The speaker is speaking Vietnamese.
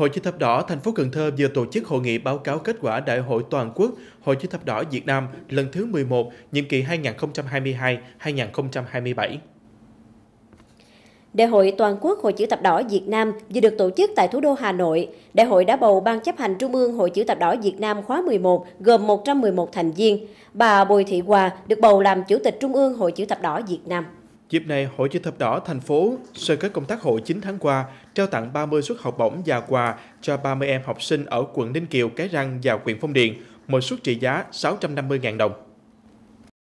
Hội chữ thập đỏ thành phố Cần Thơ vừa tổ chức hội nghị báo cáo kết quả Đại hội toàn quốc Hội chữ thập đỏ Việt Nam lần thứ 11, nhiệm kỳ 2022-2027. Đại hội toàn quốc Hội chữ thập đỏ Việt Nam vừa được tổ chức tại thủ đô Hà Nội. Đại hội đã bầu Ban chấp hành Trung ương Hội chữ thập đỏ Việt Nam khóa 11 gồm 111 thành viên. Bà Bùi Thị Hòa được bầu làm Chủ tịch Trung ương Hội chữ thập đỏ Việt Nam. Dịp này, Hội Chữ Thập Đỏ thành phố sơ kết công tác hội 9 tháng qua, trao tặng 30 suất học bổng và quà cho 30 em học sinh ở quận Ninh Kiều, Cái Răng và huyện Phong Điền, mỗi suất trị giá 650.000 đồng.